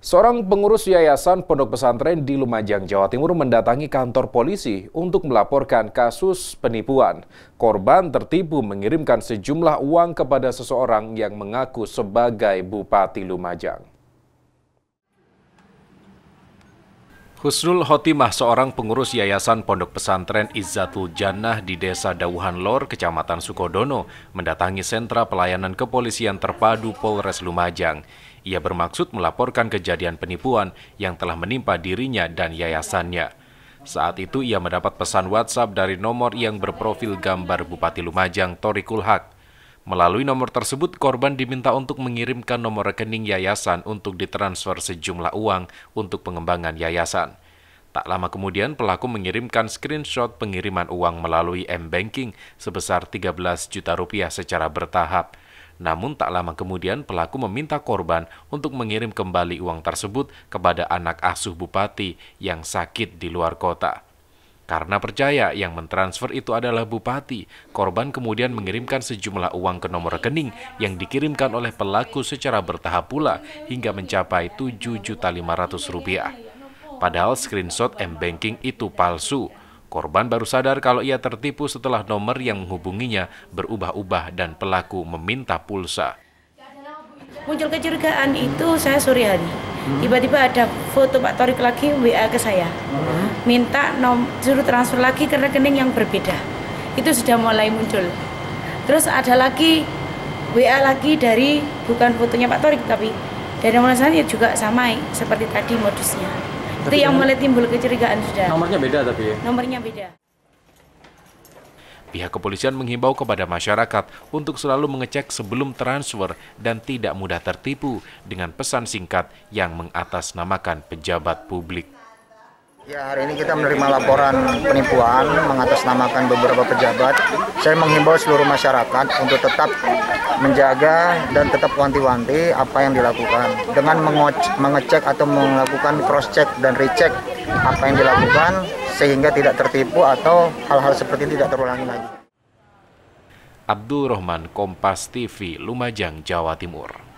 Seorang pengurus Yayasan Pondok Pesantren di Lumajang, Jawa Timur mendatangi kantor polisi untuk melaporkan kasus penipuan. Korban tertipu mengirimkan sejumlah uang kepada seseorang yang mengaku sebagai Bupati Lumajang. Husnul Hotimah seorang pengurus Yayasan Pondok Pesantren Izzatul Jannah di Desa Dawuhan Lor, Kecamatan Sukodono, mendatangi Sentra Pelayanan Kepolisian Terpadu Polres Lumajang. Ia bermaksud melaporkan kejadian penipuan yang telah menimpa dirinya dan yayasannya. Saat itu ia mendapat pesan WhatsApp dari nomor yang berprofil gambar Bupati Lumajang Torikul Haq. Melalui nomor tersebut, korban diminta untuk mengirimkan nomor rekening yayasan untuk ditransfer sejumlah uang untuk pengembangan yayasan. Tak lama kemudian, pelaku mengirimkan screenshot pengiriman uang melalui M-Banking sebesar 13 juta rupiah secara bertahap. Namun tak lama kemudian pelaku meminta korban untuk mengirim kembali uang tersebut kepada anak asuh bupati yang sakit di luar kota. Karena percaya yang mentransfer itu adalah bupati, korban kemudian mengirimkan sejumlah uang ke nomor rekening yang dikirimkan oleh pelaku secara bertahap pula hingga mencapai rp 7500000 Padahal screenshot M-Banking itu palsu. Korban baru sadar kalau ia tertipu setelah nomor yang menghubunginya berubah-ubah dan pelaku meminta pulsa. Muncul kecurigaan itu saya Suryani tiba-tiba ada foto Pak Torik lagi WA ke saya hmm. minta nom suruh transfer lagi ke rekening yang berbeda itu sudah mulai muncul terus ada lagi WA lagi dari bukan fotonya Pak Torik tapi dari nomor saya ya juga sama seperti tadi modusnya tapi itu yang mulai timbul kecurigaan sudah nomornya beda tapi ya nomornya beda Pihak kepolisian menghimbau kepada masyarakat untuk selalu mengecek sebelum transfer dan tidak mudah tertipu dengan pesan singkat yang mengatasnamakan pejabat publik. Ya, hari ini kita menerima laporan penipuan mengatasnamakan beberapa pejabat. Saya menghimbau seluruh masyarakat untuk tetap menjaga dan tetap wanti-wanti apa yang dilakukan dengan mengecek atau melakukan cross check dan recheck apa yang dilakukan sehingga tidak tertipu atau hal-hal seperti ini tidak terulangi lagi. Abdul Rahman, Kompas TV, Lumajang, Jawa Timur.